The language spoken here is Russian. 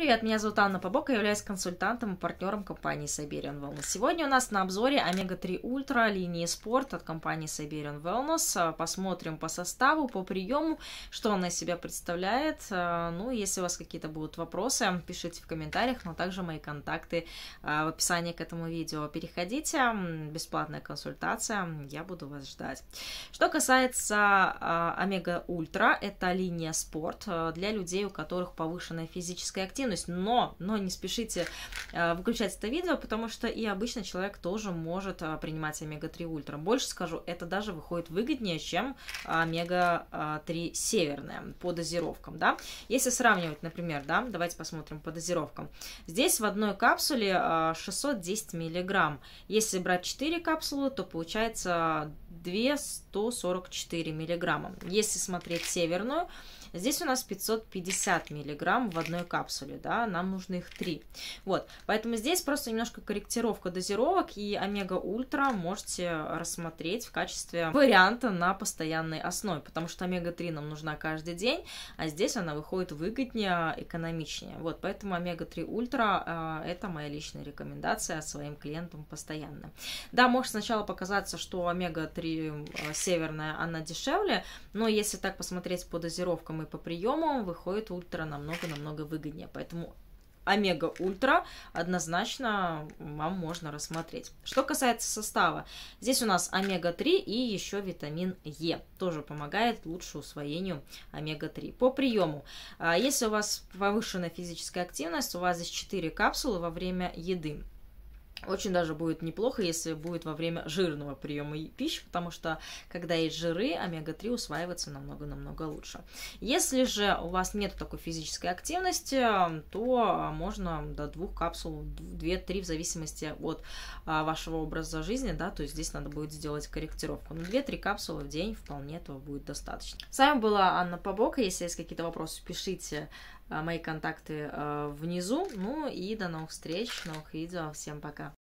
привет! Меня зовут Анна Побок, я являюсь консультантом и партнером компании Siberian Wellness. Сегодня у нас на обзоре Омега-3 Ультра линии спорт от компании Siberian Wellness. Посмотрим по составу, по приему, что она из себя представляет. Э, ну, если у вас какие-то будут вопросы, пишите в комментариях, но также мои контакты э, в описании к этому видео. Переходите, бесплатная консультация, я буду вас ждать. Что касается э, Омега-Ультра, это линия спорт для людей, у которых повышенная физическая активность эффективность, но, но не спешите э, выключать это видео, потому что и обычный человек тоже может э, принимать омега-3 ультра. Больше скажу, это даже выходит выгоднее, чем омега-3 северная по дозировкам, да. Если сравнивать, например, да, давайте посмотрим по дозировкам. Здесь в одной капсуле 610 э, миллиграмм. Если брать 4 капсулы, то получается 2144 миллиграмма. Если смотреть северную, здесь у нас 550 миллиграмм в одной капсуле, да, нам нужно их 3. Вот, поэтому здесь просто немножко корректировка дозировок, и омега-ультра можете рассмотреть в качестве варианта на постоянной основе, потому что омега-3 нам нужна каждый день, а здесь она выходит выгоднее, экономичнее. Вот, поэтому омега-3 ультра э, это моя личная рекомендация своим клиентам постоянно. Да, может сначала показаться, что омега-3 и э, северная, она дешевле, но если так посмотреть по дозировкам и по приему, выходит ультра намного-намного выгоднее. Поэтому Омега Ультра однозначно вам можно рассмотреть. Что касается состава, здесь у нас омега-3 и еще витамин Е. Тоже помогает лучше усвоению омега-3. По приему, а, если у вас повышенная физическая активность, у вас здесь 4 капсулы во время еды. Очень даже будет неплохо, если будет во время жирного приема пищи, потому что когда есть жиры, омега-3 усваивается намного-намного лучше. Если же у вас нет такой физической активности, то а, можно до двух капсул, 2-3 в зависимости от а, вашего образа жизни, да, то есть здесь надо будет сделать корректировку. Но 2-3 капсулы в день вполне этого будет достаточно. С вами была Анна Побока. Если есть какие-то вопросы, пишите мои контакты э, внизу. Ну и до новых встреч, новых видео. Всем пока!